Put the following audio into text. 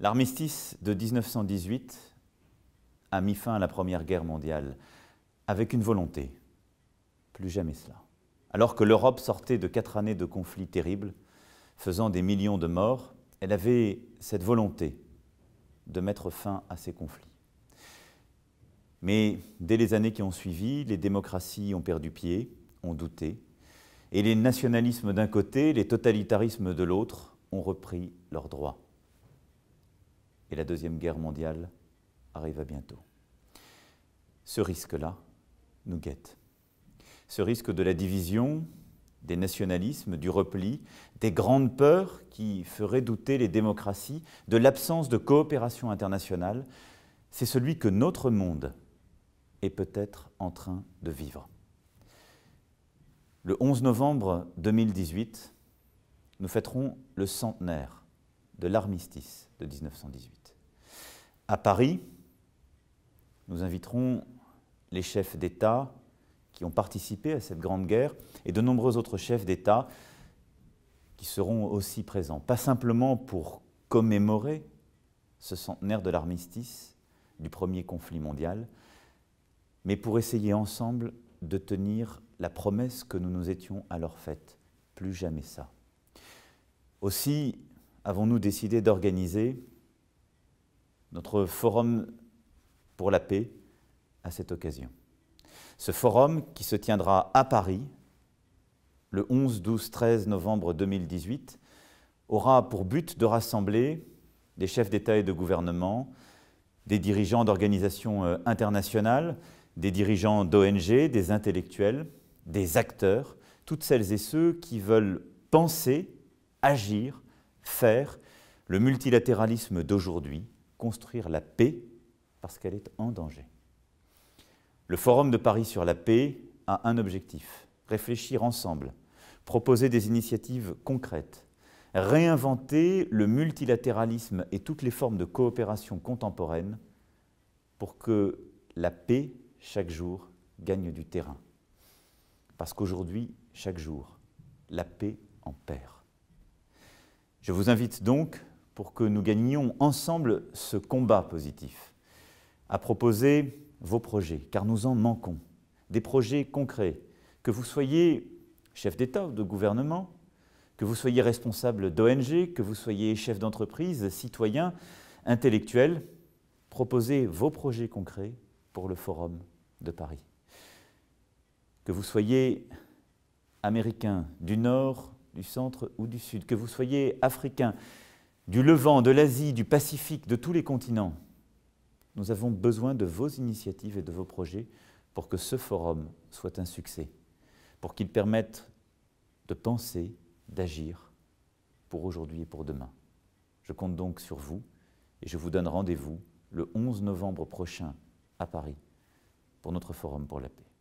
L'armistice de 1918 a mis fin à la Première Guerre mondiale avec une volonté. Plus jamais cela. Alors que l'Europe sortait de quatre années de conflits terribles, faisant des millions de morts, elle avait cette volonté de mettre fin à ces conflits. Mais dès les années qui ont suivi, les démocraties ont perdu pied, ont douté, et les nationalismes d'un côté, les totalitarismes de l'autre ont repris leurs droits et la Deuxième Guerre mondiale arriva bientôt. Ce risque-là nous guette. Ce risque de la division, des nationalismes, du repli, des grandes peurs qui feraient douter les démocraties, de l'absence de coopération internationale, c'est celui que notre monde est peut-être en train de vivre. Le 11 novembre 2018, nous fêterons le centenaire de l'armistice de 1918. À Paris, nous inviterons les chefs d'État qui ont participé à cette grande guerre et de nombreux autres chefs d'État qui seront aussi présents, pas simplement pour commémorer ce centenaire de l'armistice du premier conflit mondial, mais pour essayer ensemble de tenir la promesse que nous nous étions alors faite. Plus jamais ça. Aussi, avons-nous décidé d'organiser notre forum pour la paix à cette occasion. Ce forum qui se tiendra à Paris le 11, 12, 13 novembre 2018 aura pour but de rassembler des chefs d'État et de gouvernement, des dirigeants d'organisations euh, internationales, des dirigeants d'ONG, des intellectuels, des acteurs, toutes celles et ceux qui veulent penser, agir faire le multilatéralisme d'aujourd'hui, construire la paix parce qu'elle est en danger. Le Forum de Paris sur la paix a un objectif, réfléchir ensemble, proposer des initiatives concrètes, réinventer le multilatéralisme et toutes les formes de coopération contemporaine pour que la paix, chaque jour, gagne du terrain. Parce qu'aujourd'hui, chaque jour, la paix en perd. Je vous invite donc, pour que nous gagnions ensemble ce combat positif, à proposer vos projets, car nous en manquons, des projets concrets, que vous soyez chef d'État ou de gouvernement, que vous soyez responsable d'ONG, que vous soyez chef d'entreprise, citoyen, intellectuel, proposez vos projets concrets pour le Forum de Paris. Que vous soyez américain du Nord, du centre ou du sud, que vous soyez africain, du Levant, de l'Asie, du Pacifique, de tous les continents, nous avons besoin de vos initiatives et de vos projets pour que ce forum soit un succès, pour qu'il permette de penser, d'agir pour aujourd'hui et pour demain. Je compte donc sur vous et je vous donne rendez-vous le 11 novembre prochain à Paris pour notre forum pour la paix.